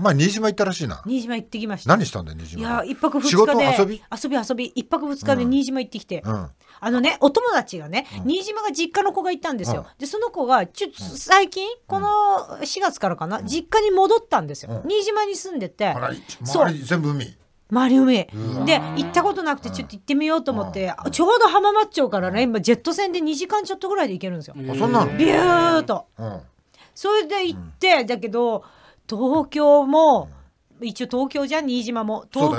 まあ、新島行ったらしいな。新島行ってきました。何したんだよ、新島。いや、一泊二日で。仕事遊び遊び遊び。一泊二日で新島行ってきて。うん、あのね、お友達がね、新島が実家の子がいたんですよ。で、その子が、ちょ、最近、この4月からかな、実家に戻ったんですよ。新島に住んでて。そう。全部海。周り海で行ったことなくてちょっと行ってみようと思って、ちょうど浜松町からね今ジェット船で2時間ちょっとぐらいで行けるんですよ。そんなのビューと、うん、それで行って、だけど東京も、一応東京じゃん新島も東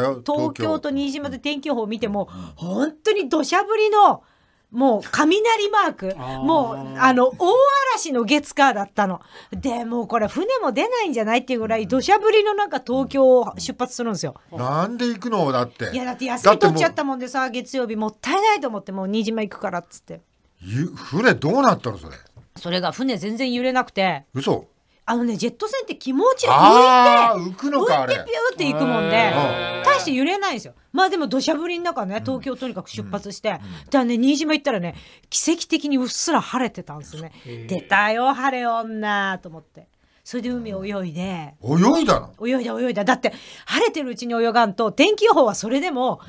京と新島で天気予報を見ても、本当に土砂降りのもう雷マークもうあの大嵐の月火だったのでもこれ船も出ないんじゃないっていうぐらい土砂降りの中東京を出発するんですよなんで行くのだっていやだって休み取っちゃったもんでさ月曜日もったいないと思ってもう新島行くからっつって船どうなったのそれそれが船全然揺れなくて嘘あのねジェット船って気持ちが浮いて浮浮いてピューって行くもんで大して揺れないんですよまあでも土砂降りの中ね東京とにかく出発して、うんうね新島行ったらね奇跡的にうっすら晴れてたんですね出たよ晴れ女と思ってそれで海泳いで泳いだの泳いだ泳いだだって晴れてるうちに泳がんと天気予報はそれでも、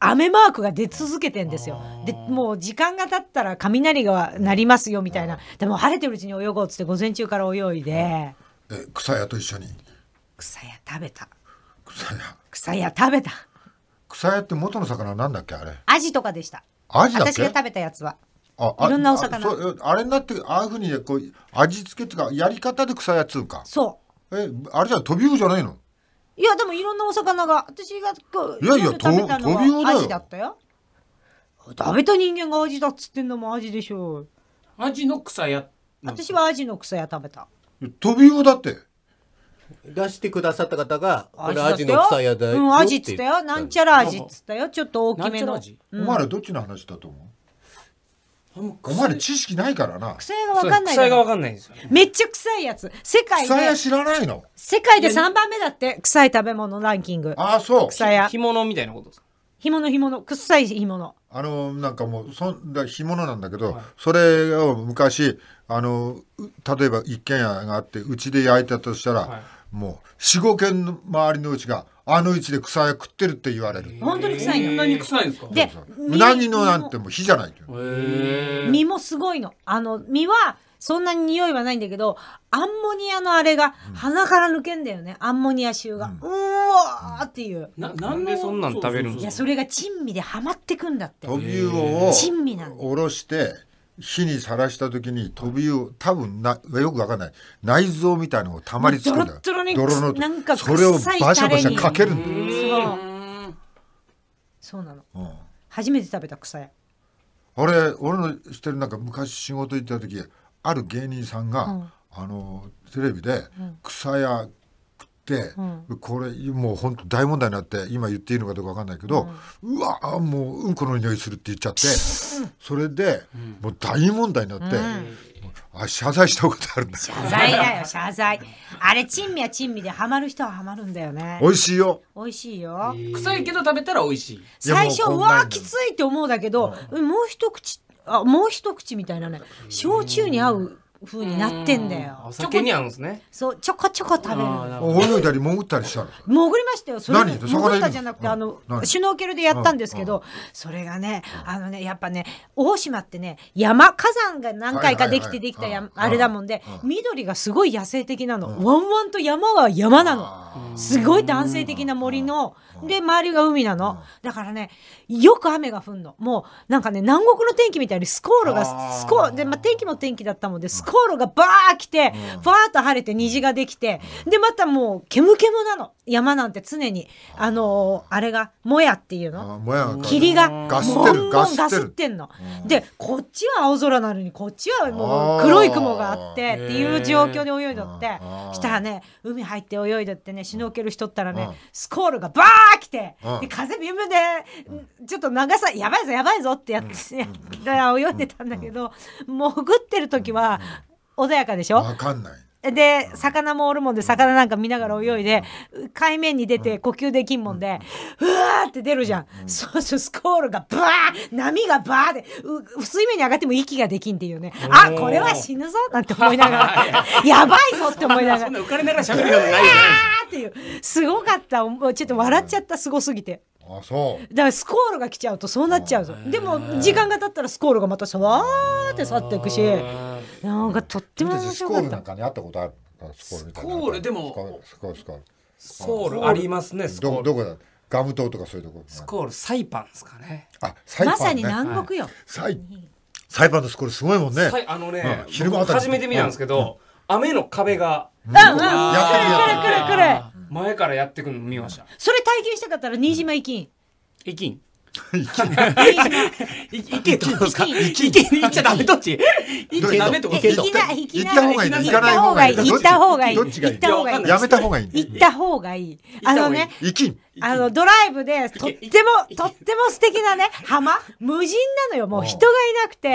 雨マークが出続けてんですよ。でもう時間が経ったら雷が鳴りますよみたいなでも晴れてるうちに泳ごうっつって午前中から泳いで草屋と一緒に草屋食べた草屋草屋食べた草屋って元の魚なんだっけあれアジとかでしたアジ私が食べたやつはいろんなお魚あれになってああいうふうにこう味付けっていうかやり方で草屋っつうかそうえあれじゃ飛び魚じゃないのいやでもいろんなお魚が私がいやいや食べたのはアジだったよ食べた人間がアジだっつってんのもアジでしょうアジの草や私はアジの草や食べたトビウオだって出してくださった方がこれアジの草やだよ、うん、アジっつったよなんちゃらアジっつったよちょっと大きめの、お前らどっちの話だと思うお前ら知識ないからな。臭いがわかんない。臭いがわかんないんですよ。めっちゃ臭いやつ。世界で。いは知らないの世界で3番目だって、臭い食べ物ランキング。ああ、そう。草屋。干物みたいなことですか干物干物。臭い干物。あの、なんかもう、そんだ干物なんだけど、はい、それを昔、あの、例えば一軒家があって、うちで焼いたとしたら、はいもう45軒の周りのうちがあの位置で草食ってるって言われる本当に臭いのそなに臭いんですかでうなぎのなんてもう火じゃない身もすごいのあの身はそんなに匂いはないんだけどアンモニアのあれが鼻から抜けんだよね、うん、アンモニア臭が、うん、うわっていう、ななんでそんなん食べるんですかいやそれが珍味ではまってくんだってトビウオをおろして火にさらした時に飛びを多分なよくわかんない内臓みたいのをたまりつくんだよ泥のなんかそれをバシャバシャかけるんだよそうなの、うん、初めて食べた草屋俺俺の知ってるなんか昔仕事行った時ある芸人さんが、うん、あのテレビで草屋、うん、これもう本当大問題になって今言っていいのかどうか分かんないけど、うん、うわもううんこの匂いするって言っちゃって、それで、もう大問題になって。あ謝罪したことあるんだ謝罪だよ謝罪あれ珍味は珍味でハマる人はハマるんだよね美味しいよ美味しいよ臭いけど食べたら美味しい最初うわきついって思うだけど、うん、もう一口あもう一口みたいなね焼酎に合う風になってんだよ。お酒に合うんですね。そう、ちょこちょこ食べる。泳いだり潜ったりしたの。潜りましたよ。それ潜ったじゃなくて、あの、シュノーケルでやったんですけど、それがね、あのね、やっぱね、大島ってね、山、火山が何回かできてできたあれだもんで、緑がすごい野生的なの。ワンワンと山は山なの。すごい男性的な森の、で、周りが海なの。だからね、よく雨が降るの。もう、なんかね、南国の天気みたいにスコールが、スコール、で、まあ天気も天気だったもんで、スコールールがバー来て、ファーっと晴れて虹ができて、で、またもう、けむなの。山なんて常に、あのー、あれが、もやっていうの。もや霧が、ガスってる。ガスってんの。で、こっちは青空なのに、こっちはもう黒い雲があって、っていう状況で泳いどって、したらね、海入って泳いどってね、しのける人ったらね、スコールがバー来て、で、風ビュンビュンで、ちょっと長さ、やばいぞ、やばいぞってやって、ね、泳いでたんだけど、潜ってる時は、穏やかでしょわかんないで魚もおるもんで魚なんか見ながら泳いで海面に出て呼吸できんもんでうわーって出るじゃん、うそうするスコールがバー波がバーでい目に上がっても息ができんっていうねあこれは死ぬぞなんて思いながら やばいぞって思いながら浮かれながら喋るようないよねっていうすごかったちょっと笑っちゃったすごすぎて。あそうだからスコールが来ちゃうとそうなっちゃうぞでも時間が経ったらスコールがまたさわーって去っていくし。なんかとっても面白かった。スコールなんかに会ったことあるスコールスコールでもスコールスコールスコールありますねスコールどこだガム島とかそういうとこスコールサイパンですかねあサイパン、ね、まさに南国よ、はい、サイサイパンのスコールすごいもんねあのね、うん、昼間初めて見たんですけど、うん、雨の壁が、うん、うん、くるくるくるくる前からやってくるの見ましたそれ体験したかったら新島行きん行きんいけと。いけに行っちゃダメどっち行けダメと行けと。行った方がいい。行った方がいい。行った方がいい。行った方がいい。行った方がいい。行った方がいい。あのね。行きん。あの、ドライブで、とっても、とっても素敵なね、浜無人なのよ。もう人がいなくて、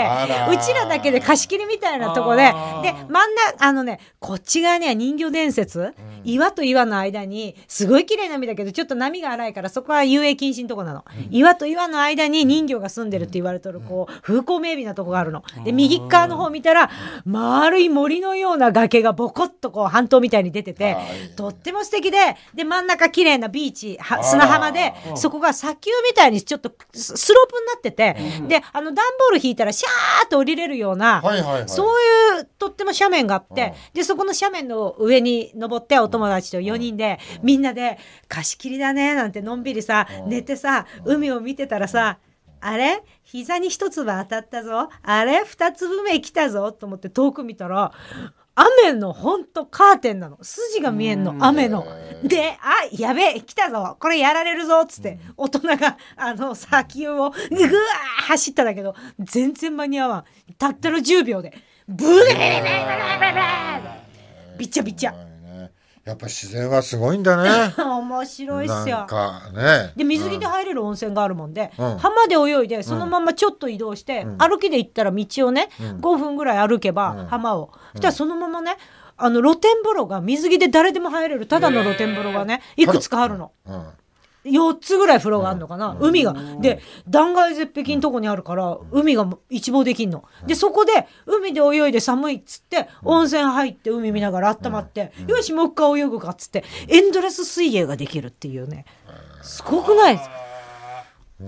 うちらだけで貸し切りみたいなとこで、で、真ん中、あのね、こっち側には人魚伝説、岩と岩の間に、すごい綺麗な海だけど、ちょっと波が荒いから、そこは遊泳禁止のとこなの。岩と岩の間に人魚が住んでるって言われてる、こう、風光明媚なとこがあるの。で、右側の方見たら、丸い森のような崖がボコッとこう、半島みたいに出てて、とっても素敵で、で、真ん中綺麗なビーチ、砂浜で、そこが砂丘みたいにちょっとスロープになってて、うん、で、あの段ボール引いたらシャーっと降りれるような、はいはいはい、そういうとっても斜面があって、で、そこの斜面の上に登ってお友達と4人で、みんなで貸し切りだねなんてのんびりさ、寝てさ、海を見てたらさ、あれ膝に一粒当たったぞ。あれ二粒目来たぞ。と思って遠く見たら、雨のほんとカーテンなの。筋が見えんの、雨の。で、あ、やべえ、来たぞ。これやられるぞ。っつって、大人が、あの、砂丘をぐわー走っただけど、全然間に合わん。たったの10秒で、ブレーブレーブレーブレーびちゃびちゃ。やっぱ自然はすごいんだね 面白いっすよねで水着で入れる温泉があるもんで、うん、浜で泳いでそのままちょっと移動して、うん、歩きで行ったら道をね、うん、5分ぐらい歩けば浜を、そしたらそのままねあの露天風呂が水着で誰でも入れるただの露天風呂がね、いくつかあるの。4つぐらい風呂があるのかな、海が。で、断崖絶壁のとこにあるから、海が一望できんの。で、そこで、海で泳いで寒いっつって、温泉入って海見ながら温まって、よし、もう一回泳ぐかっつって、エンドレス水泳ができるっていうね。すごくないで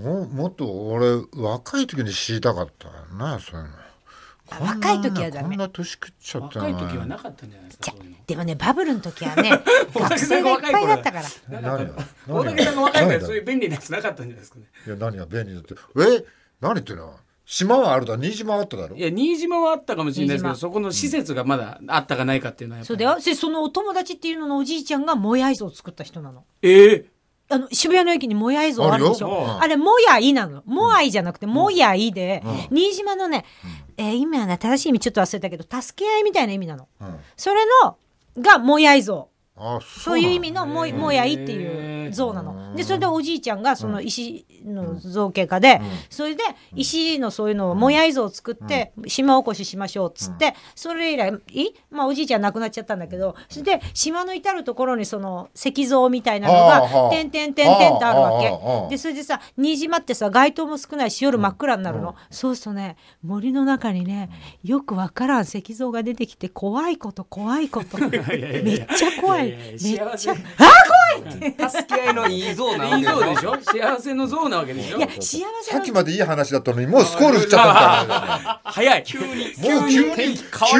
もっと俺、若い時に知りたかったな、そういうの。若い時はダメ。年食っちゃった若い時はなかったんじゃないですか。でもねバブルの時はね 学生がいっぱいだったから。何が大竹さんが若いからそういう便利なやつなかったんじゃないですかね。いや何が便利だってえ何言ってるの。島はあるだ新島あっただろいや新島はあったかもしれないですけどそこの施設がまだあったかないかっていうのはそうだよそのお友達っていうののおじいちゃんがモヤイ像を作った人なのええーあの渋谷の駅にもやい像あるでしょあれもやいなのもやいじゃなくてもやいで、新島のね、えー、はね正しい意味ちょっと忘れたけど助け合いみたいな意味なの、それのがもやい像そういう意味のももやいっていう像なの。でそれでおじいちゃんがその石の造形家で、それで石のそういうのをもやい像を作って島おこししましょうっつって、それ以来まあ、おじいちゃん亡くなっちゃったんだけどそれで島の至る所にその石像みたいなのが点々点々とあるわけ。でそれでさ新島ってさ街灯も少ないし夜真っ暗になるの。そうするとね森の中にねよくわからん石像が出てきて怖いこと怖いこと めっちゃ怖い你啊！い助け合いのいい像なわけいいでしょ幸せの像なわけでしょいや幸せさっきまでいい話だったのにもうスコール振っちゃったみたいな早い急に急に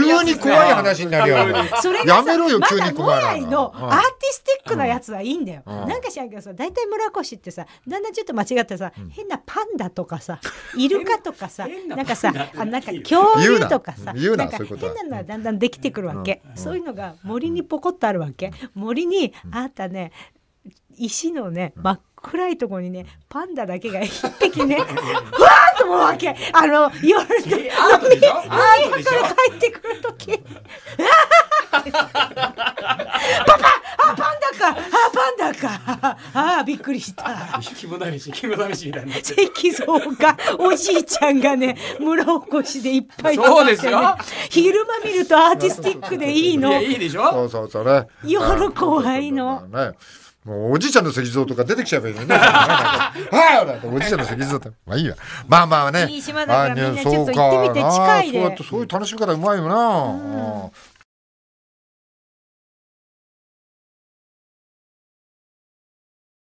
急に怖い話になるよそれやめろよ急に怖いまだモアイのアーティスティックなやつはいいんだよ、うん、なんか知らんけどさ大体村越ってさだんだんちょっと間違ってさ、うん、変なパンダとかさイルカとかさなんかさあなんか恐竜とかさなんか変なのはだんだんできてくるわけ、うん、そういうのが森にポコっとあるわけ森にあなたね石のね、真っ暗いとこにね、パンダだけが一匹ね、ふわーっともうわけ、あの、夜で、アートでしょアートでし帰ってくる時 パパあ、パンダかあ、パンダかあ、びっくりした。肝試し、肝試しみたいな。石像が、おじいちゃんがね、村おこしでいっぱい、ね、そうですよ。昼間見るとアーティスティックでいいの。いいでしょそうそうそうね。夜怖いの。ねもうおじいちゃんの石像とか出てきちゃえばいいのにね。はおじいちゃんの石像まあいいや。まあまあね。いい島だからみんなちょっと行ってみて近いで。そうやってそういう楽しみ方うまいよな。